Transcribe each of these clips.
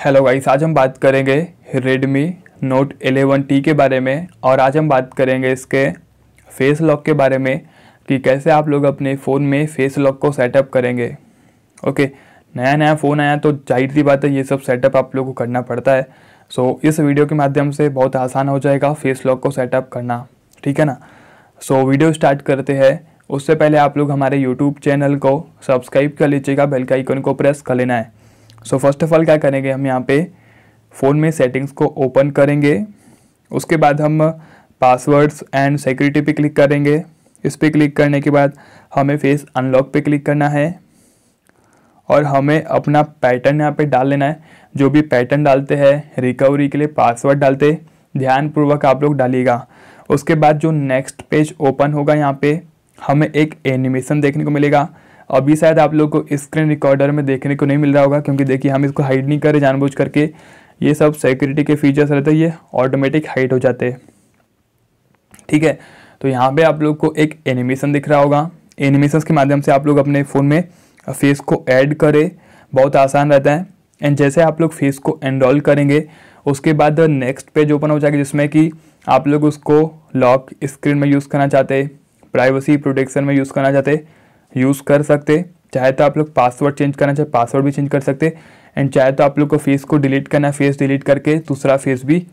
hello guys आज हम बात करेंगे रेडमी नोट 11T के बारे में और आज हम बात करेंगे इसके फेस लॉक के बारे में कि कैसे आप लोग अपने फ़ोन में फेस लॉक को सेटअप करेंगे ओके नया नया फ़ोन आया तो जाहिर सी बात है ये सब सेटअप आप लोग को करना पड़ता है सो इस वीडियो के माध्यम से बहुत आसान हो जाएगा फेस लॉक को सेटअप करना ठीक है ना सो वीडियो स्टार्ट करते हैं उससे पहले आप लोग हमारे यूट्यूब चैनल को सब्सक्राइब कर लीजिएगा बेल का आइकन को प्रेस कर लेना है सो फर्स्ट ऑफ ऑल क्या करेंगे हम यहाँ पे फ़ोन में सेटिंग्स को ओपन करेंगे उसके बाद हम पासवर्ड्स एंड सिक्योरिटी पे क्लिक करेंगे इस पर क्लिक करने के बाद हमें फेस अनलॉक पे क्लिक करना है और हमें अपना पैटर्न यहाँ पे डाल लेना है जो भी पैटर्न डालते हैं रिकवरी के लिए पासवर्ड डालते ध्यानपूर्वक आप लोग डालिएगा उसके बाद जो नेक्स्ट पेज ओपन होगा यहाँ पर हमें एक एनिमेशन देखने को मिलेगा अभी शायद आप लोग को स्क्रीन रिकॉर्डर में देखने को नहीं मिल रहा होगा क्योंकि देखिए हम इसको हाइड नहीं करें जानबूझ करके ये सब सिक्योरिटी के फीचर्स रहते हैं ये ऑटोमेटिक हाइड हो जाते हैं ठीक है तो यहाँ पे आप लोग को एक एनिमेशन दिख रहा होगा एनिमेशन के माध्यम से आप लोग अपने फ़ोन में फेस को ऐड करें बहुत आसान रहता है एंड जैसे आप लोग फेस को एनरोल करेंगे उसके बाद नेक्स्ट पेज ओपन हो जाएगा जिसमें कि आप लोग उसको लॉक स्क्रीन में यूज़ करना चाहते प्राइवेसी प्रोटेक्शन में यूज़ करना चाहते यूज़ कर सकते चाहे तो आप लोग पासवर्ड चेंज करना चाहे पासवर्ड भी चेंज कर सकते एंड चाहे तो आप लोग को फेस को डिलीट करना फेस डिलीट करके दूसरा फेस भी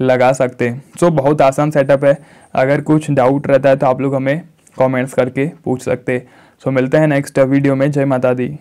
लगा सकते हैं so, सो बहुत आसान सेटअप है अगर कुछ डाउट रहता है तो आप लोग हमें कमेंट्स करके पूछ सकते सो so, मिलते हैं नेक्स्ट वीडियो में जय माता दी